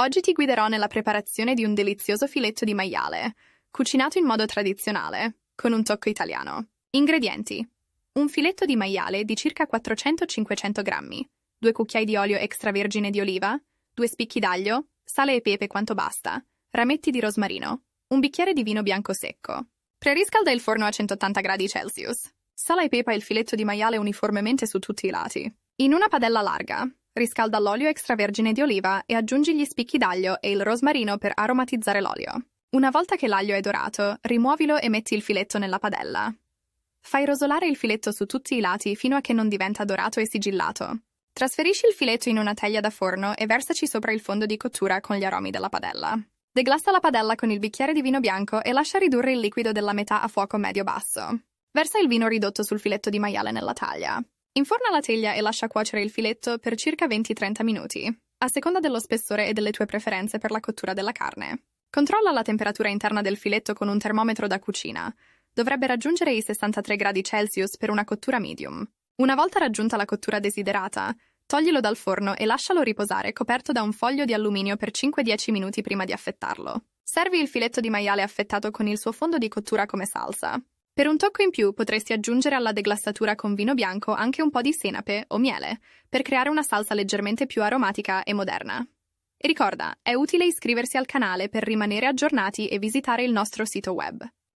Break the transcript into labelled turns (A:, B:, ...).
A: Oggi ti guiderò nella preparazione di un delizioso filetto di maiale, cucinato in modo tradizionale, con un tocco italiano. Ingredienti. Un filetto di maiale di circa 400-500 grammi, due cucchiai di olio extravergine di oliva, due spicchi d'aglio, sale e pepe quanto basta, rametti di rosmarino, un bicchiere di vino bianco secco. Preriscalda il forno a 180 gradi Celsius. Sala e pepa il filetto di maiale uniformemente su tutti i lati. In una padella larga, Riscalda l'olio extravergine di oliva e aggiungi gli spicchi d'aglio e il rosmarino per aromatizzare l'olio. Una volta che l'aglio è dorato, rimuovilo e metti il filetto nella padella. Fai rosolare il filetto su tutti i lati fino a che non diventa dorato e sigillato. Trasferisci il filetto in una teglia da forno e versaci sopra il fondo di cottura con gli aromi della padella. Deglassa la padella con il bicchiere di vino bianco e lascia ridurre il liquido della metà a fuoco medio-basso. Versa il vino ridotto sul filetto di maiale nella taglia. Inforna la teglia e lascia cuocere il filetto per circa 20-30 minuti, a seconda dello spessore e delle tue preferenze per la cottura della carne. Controlla la temperatura interna del filetto con un termometro da cucina. Dovrebbe raggiungere i 63 gradi Celsius per una cottura medium. Una volta raggiunta la cottura desiderata, toglilo dal forno e lascialo riposare coperto da un foglio di alluminio per 5-10 minuti prima di affettarlo. Servi il filetto di maiale affettato con il suo fondo di cottura come salsa. Per un tocco in più potresti aggiungere alla deglassatura con vino bianco anche un po' di senape o miele, per creare una salsa leggermente più aromatica e moderna. E ricorda, è utile iscriversi al canale per rimanere aggiornati e visitare il nostro sito web.